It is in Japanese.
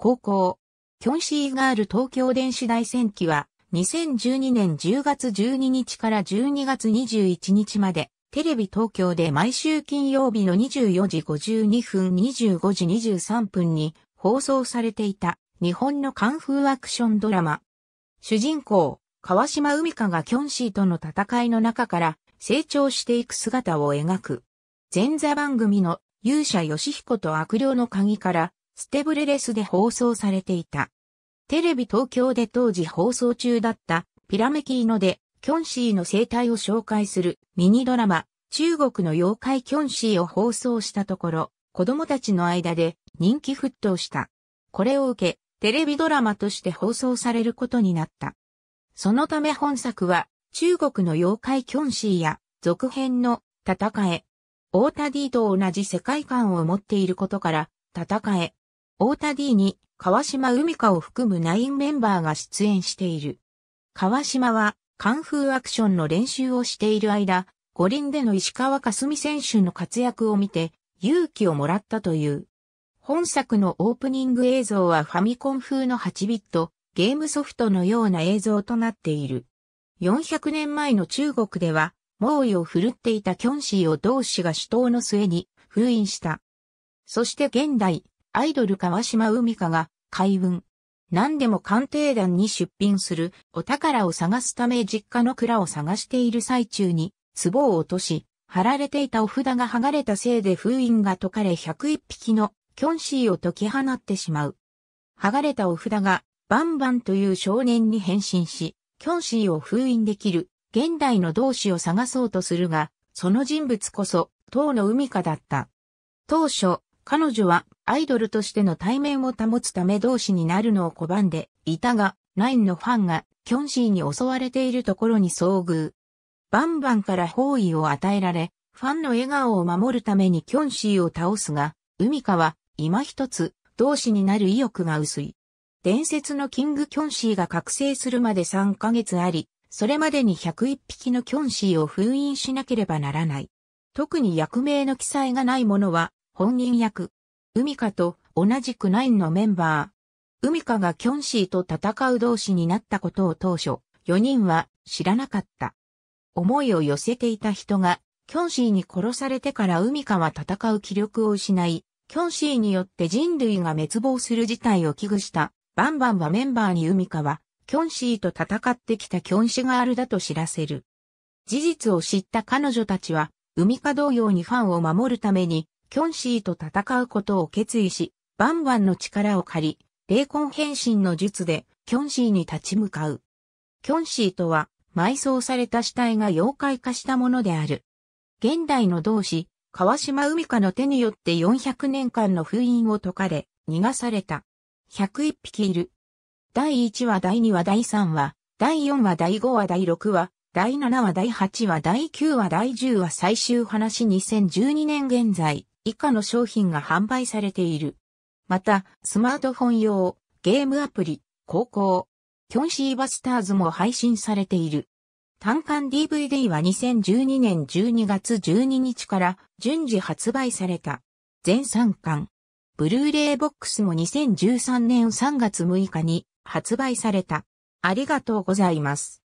高校、キョンシーガール東京電子大戦記は、2012年10月12日から12月21日まで、テレビ東京で毎週金曜日の24時52分25時23分に放送されていた日本のカンフーアクションドラマ。主人公、川島海香がキョンシーとの戦いの中から成長していく姿を描く。前座番組の勇者吉彦と悪霊の鍵からステブレレスで放送されていた。テレビ東京で当時放送中だったピラメキーノでキョンシーの生態を紹介するミニドラマ中国の妖怪キョンシーを放送したところ子供たちの間で人気沸騰した。これを受けテレビドラマとして放送されることになった。そのため本作は中国の妖怪キョンシーや続編の戦え、オータディと同じ世界観を持っていることから戦え、太田 D に川島海香を含む9メンバーが出演している。川島は、カンフーアクションの練習をしている間、五輪での石川霞選手の活躍を見て、勇気をもらったという。本作のオープニング映像はファミコン風の8ビット、ゲームソフトのような映像となっている。400年前の中国では、猛威を振るっていたキョンシーを同志が主闘の末に封印した。そして現代、アイドル川島海香が海運。何でも鑑定団に出品するお宝を探すため実家の蔵を探している最中に壺を落とし、貼られていたお札が剥がれたせいで封印が解かれ101匹のキョンシーを解き放ってしまう。剥がれたお札がバンバンという少年に変身し、キョンシーを封印できる現代の同志を探そうとするが、その人物こそ、当の海香だった。当初、彼女はアイドルとしての対面を保つため同士になるのを拒んでいたが、ナインのファンがキョンシーに襲われているところに遭遇。バンバンから包囲を与えられ、ファンの笑顔を守るためにキョンシーを倒すが、ウミカは今一つ同士になる意欲が薄い。伝説のキングキョンシーが覚醒するまで3ヶ月あり、それまでに101匹のキョンシーを封印しなければならない。特に役名の記載がないものは、本人役、海香と同じくナインのメンバー。海香がキョンシーと戦う同士になったことを当初、4人は知らなかった。思いを寄せていた人が、キョンシーに殺されてから海香は戦う気力を失い、キョンシーによって人類が滅亡する事態を危惧した。バンバンはメンバーに海香は、キョンシーと戦ってきたキョンシガールだと知らせる。事実を知った彼女たちは、海香同様にファンを守るために、キョンシーと戦うことを決意し、バンバンの力を借り、霊魂変身の術で、キョンシーに立ち向かう。キョンシーとは、埋葬された死体が妖怪化したものである。現代の同志、川島海香の手によって400年間の封印を解かれ、逃がされた。101匹いる。第1話第2話第3話、第4話第5話第6話、第7話第8話第9話第10話最終話2012年現在。以下の商品が販売されている。また、スマートフォン用、ゲームアプリ、高校、キョンシーバスターズも配信されている。単館 DVD は2012年12月12日から順次発売された。全3巻。ブルーレイボックスも2013年3月6日に発売された。ありがとうございます。